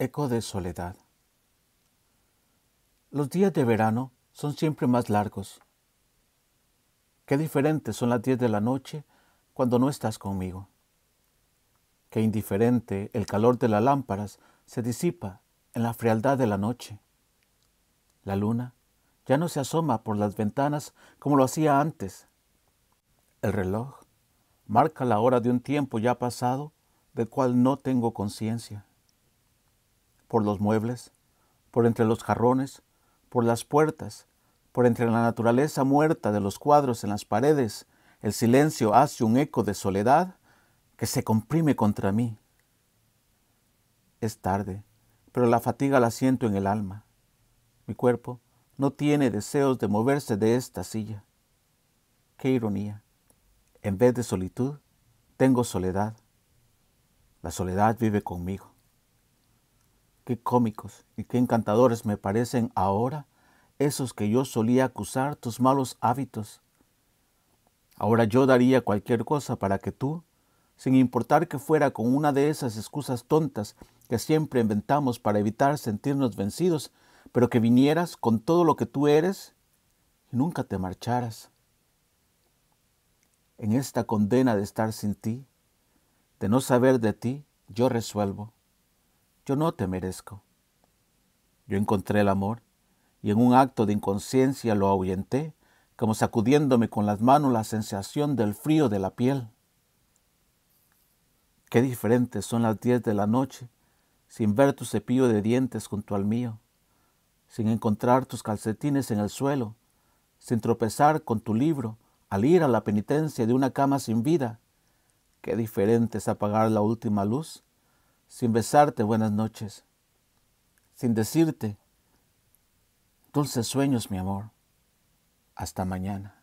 Eco de soledad. Los días de verano son siempre más largos. Qué diferentes son las 10 de la noche cuando no estás conmigo. Qué indiferente el calor de las lámparas se disipa en la frialdad de la noche. La luna ya no se asoma por las ventanas como lo hacía antes. El reloj marca la hora de un tiempo ya pasado del cual no tengo conciencia por los muebles, por entre los jarrones, por las puertas, por entre la naturaleza muerta de los cuadros en las paredes, el silencio hace un eco de soledad que se comprime contra mí. Es tarde, pero la fatiga la siento en el alma. Mi cuerpo no tiene deseos de moverse de esta silla. Qué ironía. En vez de solitud, tengo soledad. La soledad vive conmigo qué cómicos y qué encantadores me parecen ahora esos que yo solía acusar tus malos hábitos. Ahora yo daría cualquier cosa para que tú, sin importar que fuera con una de esas excusas tontas que siempre inventamos para evitar sentirnos vencidos, pero que vinieras con todo lo que tú eres y nunca te marcharas. En esta condena de estar sin ti, de no saber de ti, yo resuelvo yo no te merezco. Yo encontré el amor y en un acto de inconsciencia lo ahuyenté, como sacudiéndome con las manos la sensación del frío de la piel. Qué diferentes son las diez de la noche, sin ver tu cepillo de dientes junto al mío, sin encontrar tus calcetines en el suelo, sin tropezar con tu libro al ir a la penitencia de una cama sin vida. Qué diferente es apagar la última luz sin besarte buenas noches, sin decirte dulces sueños, mi amor. Hasta mañana.